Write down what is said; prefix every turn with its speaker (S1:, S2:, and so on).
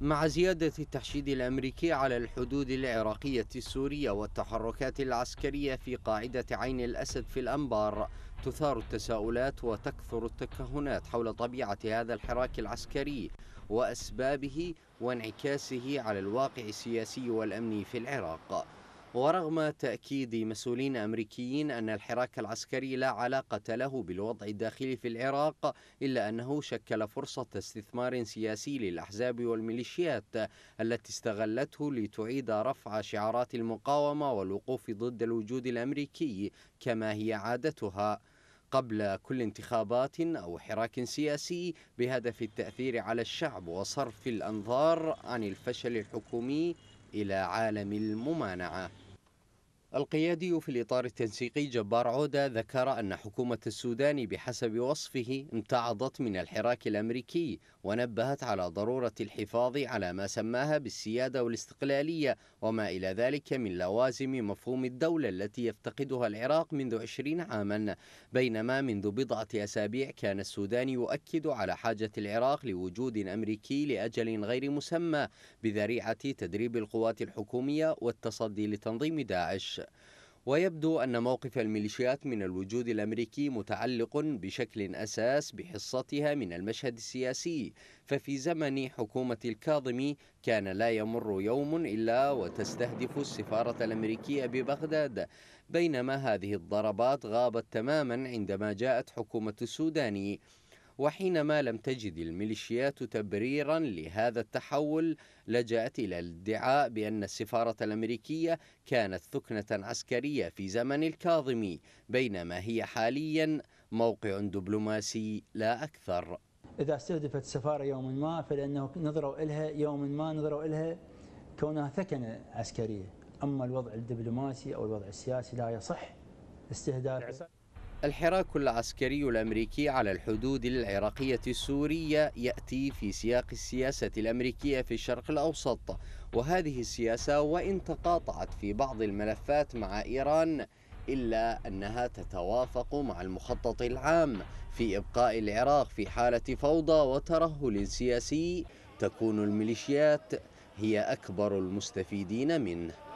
S1: مع زيادة التحشيد الأمريكي على الحدود العراقية السورية والتحركات العسكرية في قاعدة عين الأسد في الأنبار تثار التساؤلات وتكثر التكهنات حول طبيعة هذا الحراك العسكري وأسبابه وانعكاسه على الواقع السياسي والأمني في العراق ورغم تأكيد مسؤولين أمريكيين أن الحراك العسكري لا علاقة له بالوضع الداخلي في العراق إلا أنه شكل فرصة استثمار سياسي للأحزاب والميليشيات التي استغلته لتعيد رفع شعارات المقاومة والوقوف ضد الوجود الأمريكي كما هي عادتها قبل كل انتخابات أو حراك سياسي بهدف التأثير على الشعب وصرف الأنظار عن الفشل الحكومي إلى عالم الممانعة القيادي في الإطار التنسيقي جبار عودة ذكر أن حكومة السودان بحسب وصفه امتعضت من الحراك الأمريكي ونبهت على ضرورة الحفاظ على ما سماها بالسيادة والاستقلالية وما إلى ذلك من لوازم مفهوم الدولة التي يفتقدها العراق منذ عشرين عاما بينما منذ بضعة أسابيع كان السودان يؤكد على حاجة العراق لوجود أمريكي لأجل غير مسمى بذريعة تدريب القوات الحكومية والتصدي لتنظيم داعش ويبدو أن موقف الميليشيات من الوجود الأمريكي متعلق بشكل أساس بحصتها من المشهد السياسي ففي زمن حكومة الكاظمي كان لا يمر يوم إلا وتستهدف السفارة الأمريكية ببغداد بينما هذه الضربات غابت تماما عندما جاءت حكومة السوداني وحينما لم تجد الميليشيات تبريرا لهذا التحول لجأت إلى الادعاء بأن السفارة الأمريكية كانت ثكنة عسكرية في زمن الكاظمي بينما هي حاليا موقع دبلوماسي لا أكثر
S2: إذا استهدفت السفارة يوما ما فلأنه نظروا إلها يوما ما نظروا إلها كونها ثكنة عسكرية أما الوضع الدبلوماسي أو الوضع السياسي لا يصح استهدافه
S1: الحراك العسكري الأمريكي على الحدود العراقية السورية يأتي في سياق السياسة الأمريكية في الشرق الأوسط وهذه السياسة وإن تقاطعت في بعض الملفات مع إيران إلا أنها تتوافق مع المخطط العام في إبقاء العراق في حالة فوضى وترهل سياسي تكون الميليشيات هي أكبر المستفيدين منه